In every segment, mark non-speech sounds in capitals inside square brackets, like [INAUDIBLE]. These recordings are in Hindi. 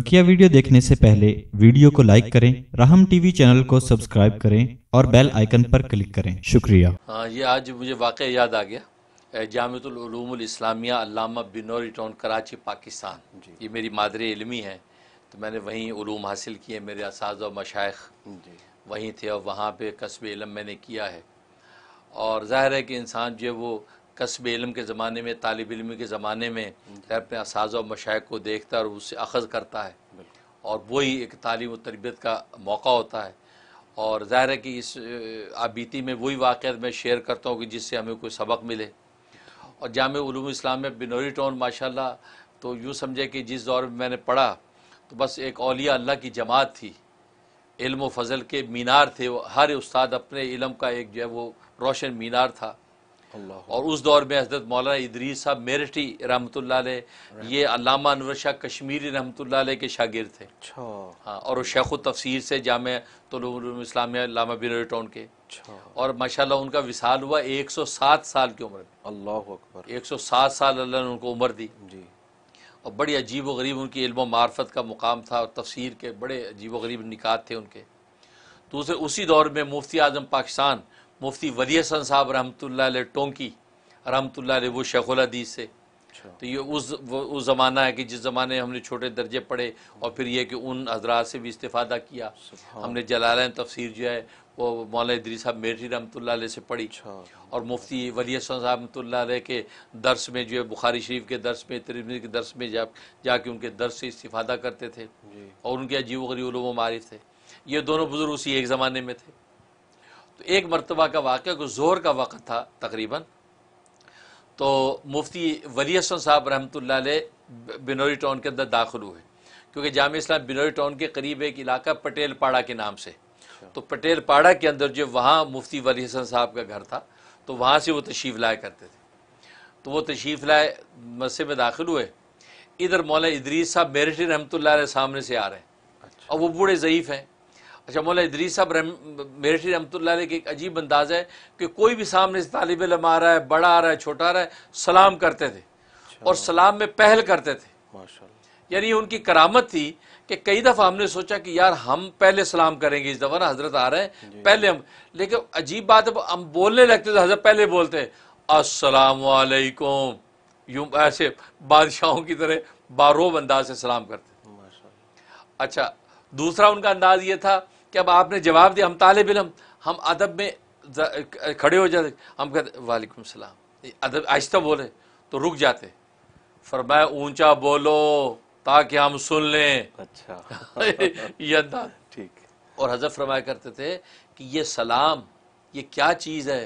बकिया वीडियो देखने से पहले वीडियो को लाइक करें राहम टीवी चैनल को सब्सक्राइब करें और बेल आइकन पर क्लिक करें शुक्रिया हाँ ये आज मुझे वाकई याद आ गया जामतुलूमल इस्लामिया अलामा टाउन कराची पाकिस्तान ये मेरी मादर इलमी है तो मैंने वहीं ूम हासिल किए मेरे इस मशाइ वहीं थे और वहाँ पर कस्ब इलम मैंने किया है और ज़ाहिर है कि इंसान जो है वो कस्ब इलम के ज़माने में तालब इलमी के ज़माने में अपने इस और मशाइ को देखता है और उससे अखज़ करता है और वही एक तालीम तरबियत का मौका होता है और ज़ाहिर है कि इस आबीती में वही वाक़ मैं शेयर करता हूँ कि जिससे हमें कोई सबक मिले और जाम इस्लाम में बिनोरी टाउन माशा तो यूँ समझे कि जिस दौर में मैंने पढ़ा तो बस एक अलिया अल्लाह की जमात थी इल्म फजल के मीनार थे हर उस्ताद अपने इलम का एक जो है वो रोशन मीनार था और उस दौर में हजरत मौलाना इदरी साहब मेरठी रहमत ये अलामा अनवर शाह कश्मीरी रहमत के शागिर थे अच्छा। हाँ और वो शेख तफसीर से जाम इस्लामिया बिन टाउन के अच्छा। और माशाल्लाह उनका विशाल हुआ 107 साल की उम्र में अल्लाह अकबर 107 साल अल्लाह ने उनको उम्र दी जी और बड़ी अजीब व गरीब उनकी इल्म मार्फत का मुकाम था और तफसीर के बड़े अजीब व गरीब निकात थे उनके दूसरे तो उसी दौर में मुफ्ती आजम पाकिस्तान मुफ्ती वली हसन साहब रहमत टोंकी रहमत वो शेखुल से अच्छा। तो ये उस उस ज़माना है कि जिस ज़माने हमने छोटे दर्जे पढ़े और फिर यह कि उन हजरात से भी इस्तादा किया हमने जलाल तफसर जो है वो मौला इदरी साहब मेरी रमत से पढ़ी अच्छा। और मुफ्ती वली रमत के दर्स में जो है बुखारी शरीफ के दर्स में तिरमी के दर्स में जा जाके उनके दर्स से इस्तीफ़ादा करते थे और उनके अजीब गरीब मारिफ थे ये दोनों बुज़ुर्ग उसी एक ज़माने में थे तो एक मरतबा का वाक़ को जोर का वक़्त था तकरीबन तो मुफ्ती वली हसन साहब रहमत बिनोरी टाउन के अंदर दाखिल हुए क्योंकि जाम इस्लाम बिनोरी टाउन के करीब एक इलाका पटेल पाड़ा के नाम से अच्छा। तो पटेल पाड़ा के अंदर जो वहाँ मुफ्ती वली हसन साहब का घर था तो वहाँ से वो तशीफ़ लाए करते थे तो वो तशीफ़ लाए मस्से में दाखिल हुए इधर मौला इदरीस साहब मेरठी रहमत सामने से आ रहे हैं अच्छा। और वो बूढ़े ज़यीफ़ हैं अच्छा मौला इदरी साहब मेरठी रमत के एक अजीब अंदाज है कि कोई भी सामने से तालब इलम आ रहा है बड़ा आ रहा है छोटा आ रहा है सलाम करते थे अच्छा। और सलाम में पहल करते थे यानी उनकी करामत थी कि कई दफ़ा हमने सोचा कि यार हम पहले सलाम करेंगे इस दफ़ा ना हज़रत आ रहे हैं पहले हम लेकिन अजीब बात है हम बोलने लगते थे हज़रत पहले बोलते हैं असलकुम यूँ ऐसे बादशाहों की तरह बारोब अंदाज से सलाम करते अच्छा दूसरा उनका अंदाज ये था कि अब आपने जवाब दिया हम तालब इलम हम अदब में खड़े हो जाते हम कहते वालेकुम सलाम अदब आहिस्ता बोले तो रुक जाते फरमाया ऊंचा बोलो ताकि हम सुन लें अच्छा [LAUGHS] ठीक और हजरत फरमाया करते थे कि ये सलाम ये क्या चीज़ है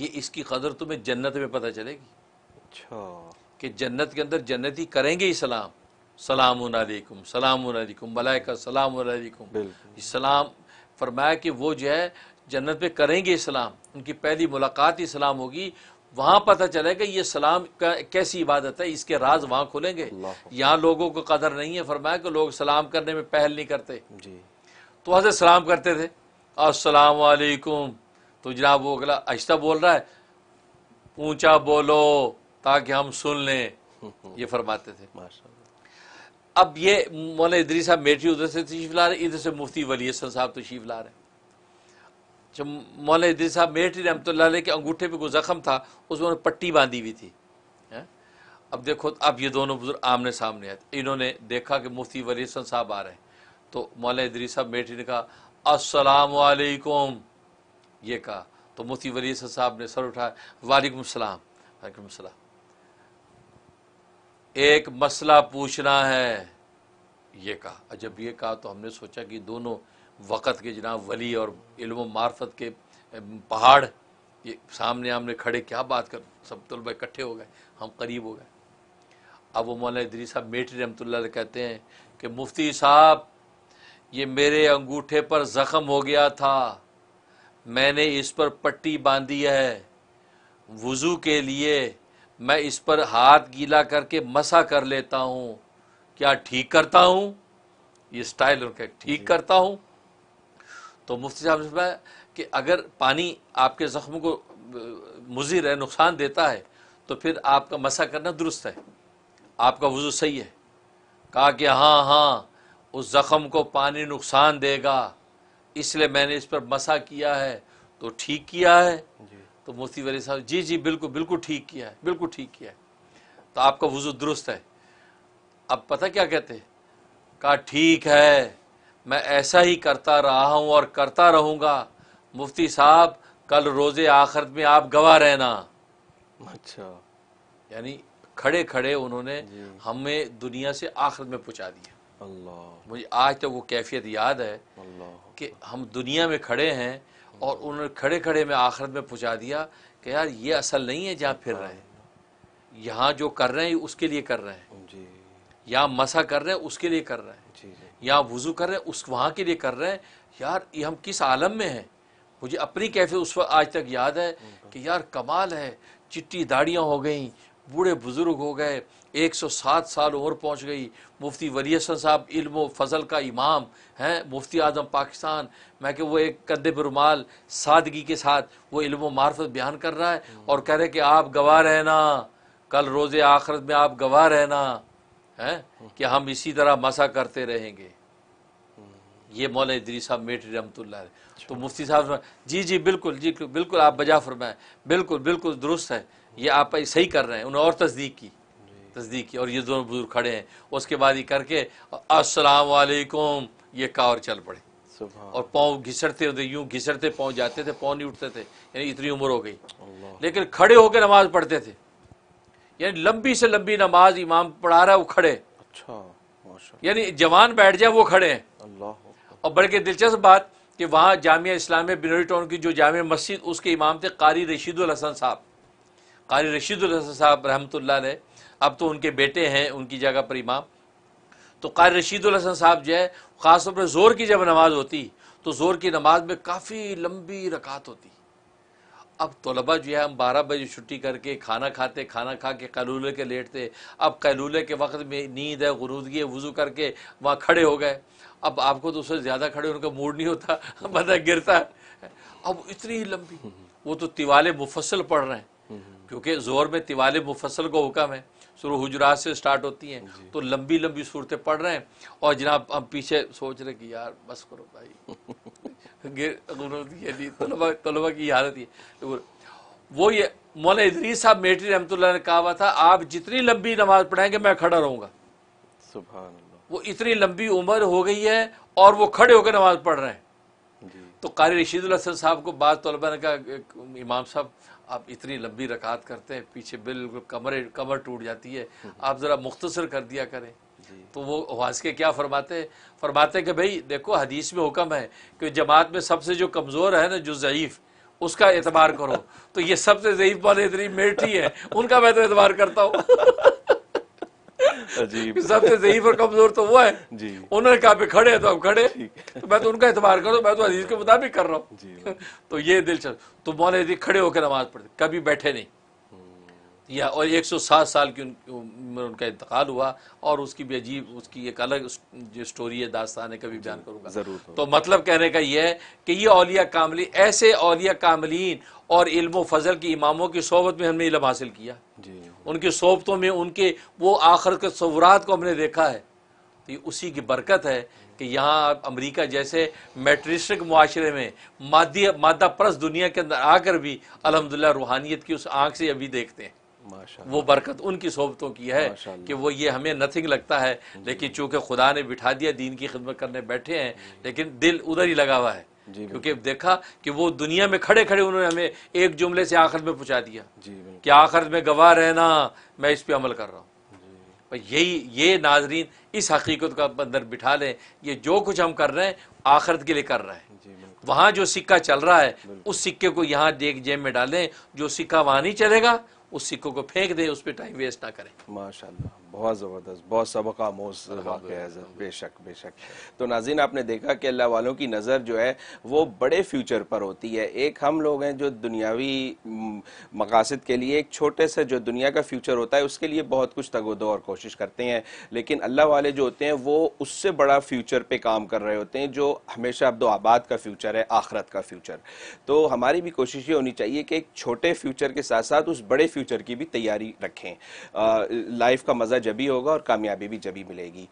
ये इसकी कदर तुम्हें जन्नत में पता चलेगी अच्छा कि जन्नत के अंदर जन्नती करेंगे ही सलाम सलाम अलैकुम मलाइका अलैकुम इस्लाम फरमाया कि वो जो है जन्नत पे करेंगे सलाम उनकी पहली मुलाकात ही सलाम होगी वहाँ पता चलेगा ये सलाम का कैसी इबादत है इसके राज वहाँ खुलेंगे यहाँ लोगों को कदर नहीं है फरमाया कि लोग सलाम करने में पहल नहीं करते जी तो वहाँ से सलाम करते थे असलकुम तो जनाब वो अगला आहिस्ता बोल रहा है ऊंचा बोलो ताकि हम सुन लें [LAUGHS] ये फरमाते थे माशा अब ये मौलाना इदरी साहब मेठी उधर से तशीफ ला रहे इधर से मुफ्ती वली साहब तशीफ ला रहे जब मौलाना इदरी साहब मेठी रहमत के अंगूठे पे कोई ज़ख्म था उसमें उन्होंने पट्टी बांधी हुई थी है? अब देखो अब ये दोनों बुजुर्ग आमने सामने आए इन्होंने देखा कि मुफ्ती वली साहब आ रहे हैं तो मौलाना इदरी साहब मेठी ने कहा असलकुम ये कहा तो मुफ्ती वली साहब ने सर उठाया वालेकुम सलाम वालेकुम सलाम एक मसला पूछना है ये कहा जब ये कहा तो हमने सोचा कि दोनों वक़्त के जनाब वली और इल्म मार्फत के पहाड़ ये सामने आमने खड़े क्या बात कर सब तलबा तो इकट्ठे हो गए हम करीब हो गए अब वो मौलाना इदरी साहब मेटरी रमतुल्ला कहते हैं कि मुफ्ती साहब ये मेरे अंगूठे पर ज़ख़म हो गया था मैंने इस पर पट्टी बांधी है वज़ू के लिए मैं इस पर हाथ गीला करके मसा कर लेता हूँ क्या ठीक करता हूँ ये स्टाइल उनके ठीक करता हूँ तो मुफ्ती साहब ने कि अगर पानी आपके ज़ख्म को मुजिर है नुकसान देता है तो फिर आपका मसा करना दुरुस्त है आपका वजू सही है कहा कि हाँ हाँ उस जख्म को पानी नुकसान देगा इसलिए मैंने इस पर मसा किया है तो ठीक किया है तो मुफ्ती वली साहब जी जी बिल्कुल बिल्कुल ठीक किया है बिल्कुल ठीक किया है तो आपका वजू दुरुस्त है अब पता क्या कहते हैं कहा ठीक है मैं ऐसा ही करता रहा हूँ और करता रहूँगा मुफ्ती साहब कल रोज़े आखरत में आप गवाह रहना अच्छा यानी खड़े खड़े उन्होंने हमें दुनिया से आखरत में पहुँचा दिया अल्लाह मुझे आज तो वो कैफियत याद है कि हम दुनिया में खड़े हैं और उन्होंने खड़े खड़े में आखिरत में पहुँचा दिया कि यार ये असल नहीं है जहाँ फिर रहे हैं यहाँ जो कर रहे हैं उसके लिए कर रहे हैं यहाँ मसा कर रहे हैं उसके लिए कर रहे हैं यहाँ वज़ू कर रहे हैं उस वहाँ के लिए कर रहे हैं यार ये हम किस आलम में हैं मुझे अपनी कैफे उस वक्त आज तक याद है कि यार कमाल है चिट्टी दाढ़ियाँ हो गई बूढ़े बुज़ुर्ग हो गए 107 साल उम्र पहुंच गई मुफ्ती वली हसन साहब इल्म फजल का इमाम हैं मुफ्ती आजम पाकिस्तान मैं कि वो एक कंधे पर रुमाल सादगी के साथ वो इल्म मार्फत बयान कर रहा है और कह रहे कि आप गवाह रहना कल रोजे आखरत में आप गवाह रहना हैं कि हम इसी तरह मसा करते रहेंगे ये मौल इदरी साहब मेटरी रमत तो मुफ्ती साहब जी जी बिल्कुल जी बिल्कुल आप बजा फरमाएं बिल्कुल बिल्कुल दुरुस्त है ये आप सही कर रहे हैं उन्हें और तस्दीक की तस्दीक की और ये दोनों बुजुर्ग खड़े हैं उसके बाद ही करके अस्सलाम वालेकुम ये का चल पड़े और पाँव घिसड़ते थे यूँ घिसड़ते पाँव जाते थे पाँव नहीं उठते थे यानी इतनी उम्र हो गई लेकिन खड़े होकर नमाज पढ़ते थे यानी लंबी से लंबी नमाज इमाम पढ़ा रहा है वो खड़े अच्छा यानी जवान बैठ जाए वो खड़े हैं और बल्कि दिलचस्प बात कि वहाँ जामिया इस्लाम बिनोरी टाउन की जो जामिया मस्जिद उसके इमाम थे कारी रशीदुल हसन साहब कारी रशीद साहब रहमत ला अब तो उनके बेटे हैं उनकी जगह पर इमाम तो कारी रशीद साहब जो है ख़ास तौर पर ज़ोर की जब नमाज होती तो ज़ोर की नमाज में काफ़ी लंबी रकात होती अब तलबा जो है हम बारह बजे छुट्टी करके खाना खाते खाना खा के कैलूले के लेटते अब कैलूले के वक्त में नींद है गुरूदगी है वज़ू करके वहाँ खड़े हो गए अब आपको तो उससे ज़्यादा खड़े उनका मूड नहीं होता बंदा [LAUGHS] गिरता अब इतनी लंबी वो तो तिवाले मुफसल पढ़ रहे हैं क्योंकि जोर में तिवाल मुफसल को हुक्म है शुरू हजरात से स्टार्ट होती हैं तो लंबी लंबी सूरतें पढ़ रहे हैं और जनाब हम पीछे सोच रहे कि यार बस करो भाई [LAUGHS] तलबा की हालत ये वो ये मौलाना इदरी साहब मेटरी रहमत ने कहा हुआ था आप जितनी लंबी नमाज पढ़ाएंगे मैं खड़ा रहूंगा सुबह वो इतनी लंबी उम्र हो गई है और वो खड़े होकर नमाज पढ़ रहे हैं तो कारी रशीदुल हसन साहब को बाद तलबा ने कहा इमाम साहब आप इतनी लंबी रकात करते हैं पीछे बिल्कुल कमरे कमर टूट जाती है आप ज़रा मुख्तसर कर दिया करें तो वो के क्या फरमाते हैं फरमाते हैं कि भाई देखो हदीस में हुक्म है कि जमात में सबसे जो कमज़ोर है ना जो ज़यीफ़ उसका एतबार करो तो ये सबसे ज़यीफ़ वाले इतनी मेठी है उनका मैं तो एतबार करता हूँ अजीब सबसे और कमजोर तो वो है जी उन्होंने कहा खड़े तो खड़े तो हम खड़े तो मैं तो उनका एतबार करो मैं तो अजीज के मुताबिक कर रहा हूँ [LAUGHS] तो ये दिलचस्प तो मौलाना जी खड़े होकर नमाज पढ़ते कभी बैठे नहीं हम्म। या और 107 साल की उम्र उनका इंतकाल हुआ और उसकी भी अजीब उसकी एक अलग जो स्टोरी है दास्तान है कभी बयान करूंगा ज़रूर तो मतलब कहने का यह है कि ये अलिया कामली ऐसे अलिया कामलीन और इल्म फजल की इमामों की सोबत में हमने इलम हासिल किया जी उनकी सोबतों में उनके वो आखिर के सवरात को हमने देखा है तो ये उसी की बरकत है कि यहाँ अमेरिका जैसे मेट्रिस्टिक माशरे में मादी मादा परस दुनिया के अंदर आकर भी अलहमदिल्ला रूहानियत की उस आँख से अभी देखते हैं वो बरकत उनकी सोबतों की है कि वो ये हमें नथिंग लगता है लेकिन चूँकि खुदा ने बिठा दिया दीन की खिदमत करने बैठे हैं लेकिन दिल उधर ही लगा हुआ है क्योंकि देखा कि वो दुनिया में खड़े खड़े उन्होंने हमें एक जुमले से आखिर में पूछा दिया कि आखिर में गवाह रहना मैं इस पर अमल कर रहा हूँ यही ये नाजरीन इस हकीकत का अंदर बिठा लें ये जो कुछ हम कर रहे हैं आखरत के लिए कर रहे हैं वहाँ जो सिक्का चल रहा है उस सिक्के को यहाँ देख जेब में डालें जो सिक्का वहाँ नहीं चलेगा उस सिक्कों को फेंक दें उस पर टाइम वेस्ट ना करें माशा बहुत ज़बरदस्त बहुत सबक आमोज वाक़ बेशक बेशक तो नाजीन आपने देखा कि अल्लाह वालों की नज़र जो है वो बड़े फ्यूचर पर होती है एक हम लोग हैं जो दुनियावी मकासद के लिए एक छोटे से जो दुनिया का फ्यूचर होता है उसके लिए बहुत कुछ तगोदो और कोशिश करते हैं लेकिन अल्लाह वाले जो होते हैं वो उससे बड़ा फ्यूचर पर काम कर रहे होते हैं जो हमेशा अब्दोआबाद तो का फ्यूचर है आखरत का फ्यूचर तो हमारी भी कोशिश ये होनी चाहिए कि एक छोटे फ्यूचर के साथ साथ उस बड़े फ्यूचर की भी तैयारी रखें लाइफ का मज़ा जबी होगा और कामयाबी भी जबी मिलेगी